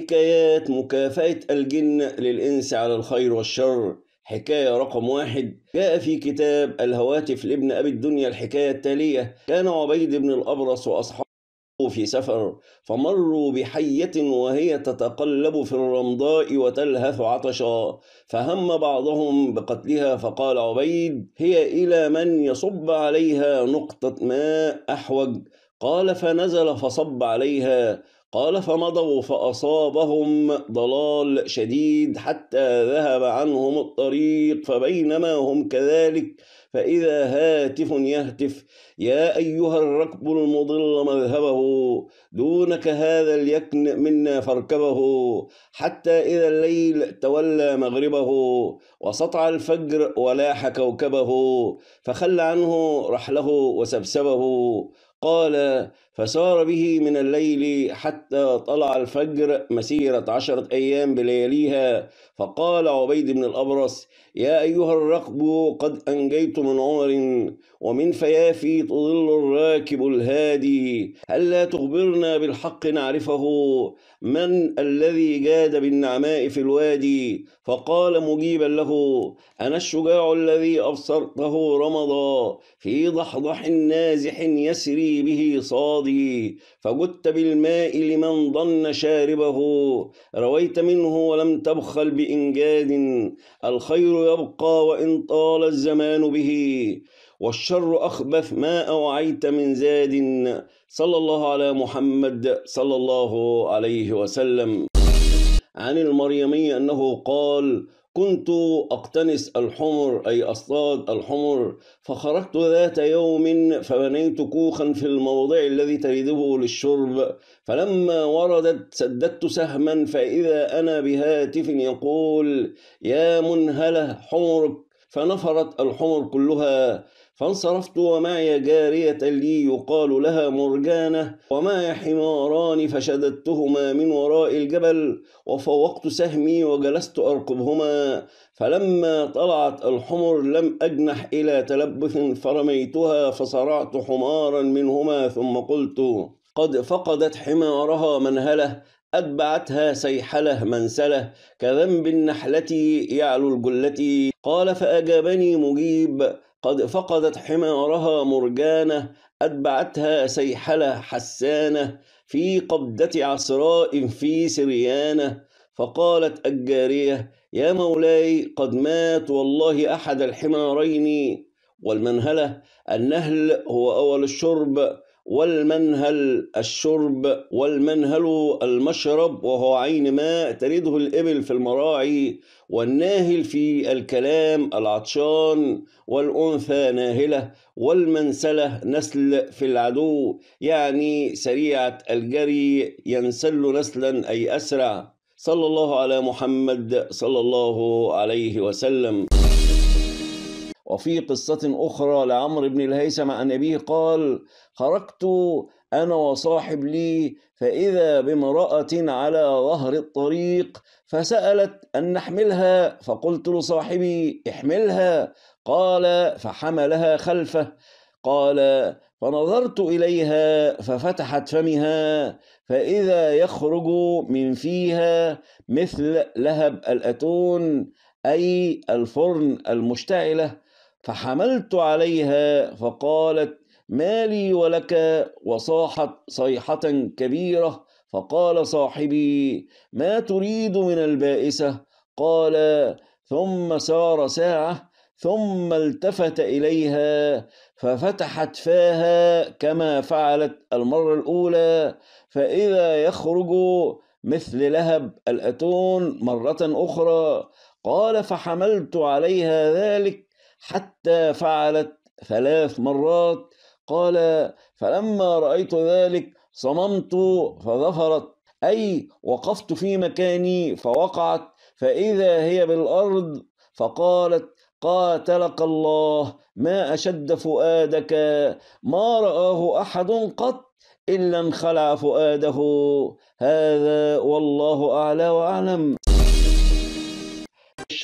حكايات مكافأة الجن للإنس على الخير والشر حكاية رقم واحد جاء في كتاب الهواتف لابن أبي الدنيا الحكاية التالية كان عبيد بن الأبرص وأصحابه في سفر فمروا بحية وهي تتقلب في الرمضاء وتلهث عطشا فهم بعضهم بقتلها فقال عبيد هي إلى من يصب عليها نقطة ماء أحوج قال فنزل فصب عليها قال فمضوا فأصابهم ضلال شديد حتى ذهب عنهم الطريق فبينما هم كذلك فإذا هاتف يهتف يا أيها الركب المضل مذهبه دونك هذا اليكن منا فاركبه حتى إذا الليل تولى مغربه وسطع الفجر ولاح كوكبه فخل عنه رحله وسبسبه قال فسار به من الليل حتى طلع الفجر مسيرة عشرة أيام بلياليها فقال عبيد بن الأبرص يا أيها الرقب قد أنجيت من عمر ومن فيافي تضل الراكب الهادي ألا تخبرنا بالحق نعرفه من الذي جاد بالنعماء في الوادي فقال مجيبا له أنا الشجاع الذي أبصرته رمضا في ضحضح نازح يسري به صادي فجدت بالماء لمن ظن شاربه رويت منه ولم تبخل بإنجاد الخير يبقى وإن طال الزمان به والشر أخبث ما أوعيت من زاد صلى الله على محمد صلى الله عليه وسلم عن المريمي أنه قال كنت أقتنس الحمر أي أصطاد الحمر فخرجت ذات يوم فبنيت كوخا في الموضع الذي تريده للشرب فلما وردت سددت سهما فإذا أنا بهاتف يقول يا منهلة حمرك فنفرت الحمر كلها فانصرفت ومعي جارية لي يقال لها مرجانة ومعي حماران فشددتهما من وراء الجبل وفوقت سهمي وجلست أركبهما فلما طلعت الحمر لم أجنح إلى تلبث فرميتها فصرعت حمارا منهما ثم قلت قد فقدت حمارها منهله أتبعتها سيحلة منسلة كذنب النحلة يعلو الجلة قال فأجابني مجيب قد فقدت حمارها مرجانة أتبعتها سيحلة حسانة في قبضة عسراء في سريانة فقالت الجارية يا مولاي قد مات والله أحد الحمارين والمنهلة النهل هو أول الشرب والمنهل الشرب والمنهل المشرب وهو عين ماء تريده الإبل في المراعي والناهل في الكلام العطشان والأنثى ناهلة والمنسلة نسل في العدو يعني سريعة الجري ينسل نسلا أي أسرع صلى الله على محمد صلى الله عليه وسلم وفي قصة أخرى لعمرو بن الهيثم عن أبيه قال خرجت أنا وصاحب لي فإذا بامرأة على ظهر الطريق فسألت أن نحملها فقلت لصاحبي احملها قال فحملها خلفه قال فنظرت إليها ففتحت فمها فإذا يخرج من فيها مثل لهب الأتون أي الفرن المشتعلة فحملت عليها فقالت ما لي ولك وصاحت صيحة كبيرة فقال صاحبي ما تريد من البائسة قال ثم سار ساعة ثم التفت إليها ففتحت فاها كما فعلت المرة الأولى فإذا يخرج مثل لهب الأتون مرة أخرى قال فحملت عليها ذلك حتى فعلت ثلاث مرات قال فلما رأيت ذلك صممت فظفرت أي وقفت في مكاني فوقعت فإذا هي بالأرض فقالت قاتلك الله ما أشد فؤادك ما رآه أحد قط إلا انخلع فؤاده هذا والله أعلى وأعلم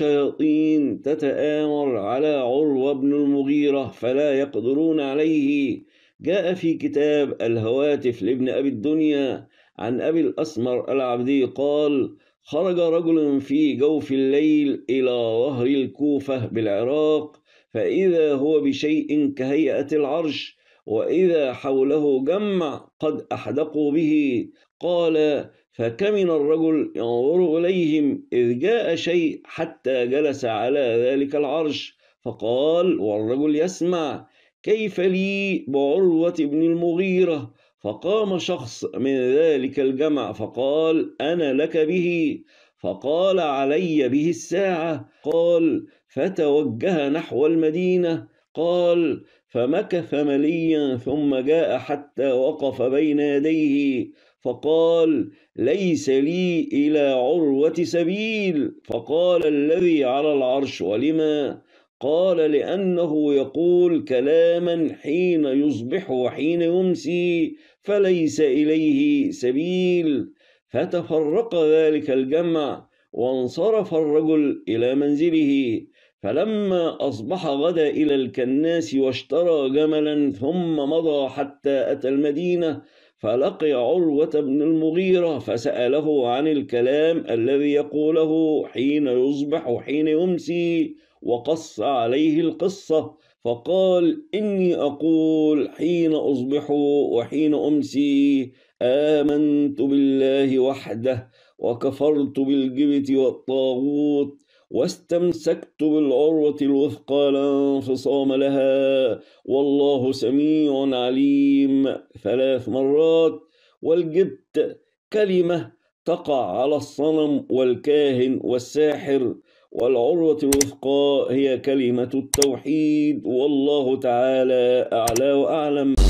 الشياطين تتآمر على عروة بن المغيرة فلا يقدرون عليه جاء في كتاب الهواتف لابن أبي الدنيا عن أبي الأسمر العبدي قال خرج رجل في جوف الليل إلى ظهر الكوفة بالعراق فإذا هو بشيء كهيئة العرش وإذا حوله جمع قد أحدقوا به قال فكمن الرجل ينظر إليهم إذ جاء شيء حتى جلس على ذلك العرش فقال والرجل يسمع كيف لي بعروة بن المغيرة فقام شخص من ذلك الجمع فقال أنا لك به فقال علي به الساعة قال فتوجه نحو المدينة قال فمكث مليا ثم جاء حتى وقف بين يديه فقال ليس لي إلى عروة سبيل فقال الذي على العرش ولما قال لأنه يقول كلاما حين يصبح وحين يمسي فليس إليه سبيل فتفرق ذلك الجمع وانصرف الرجل إلى منزله فلما أصبح غدا إلى الكناس واشترى جملا ثم مضى حتى أتى المدينة فلقي عروة بن المغيرة فسأله عن الكلام الذي يقوله حين يصبح وحين يمسي وقص عليه القصة فقال إني أقول حين أصبح وحين أمسي آمنت بالله وحده وكفرت بالجبت والطاغوت واستمسكت بالعروة الوثقى لا انفصام لها والله سميع عليم ثلاث مرات والجبت كلمة تقع على الصنم والكاهن والساحر والعروة الوثقى هي كلمة التوحيد والله تعالى أعلى وأعلم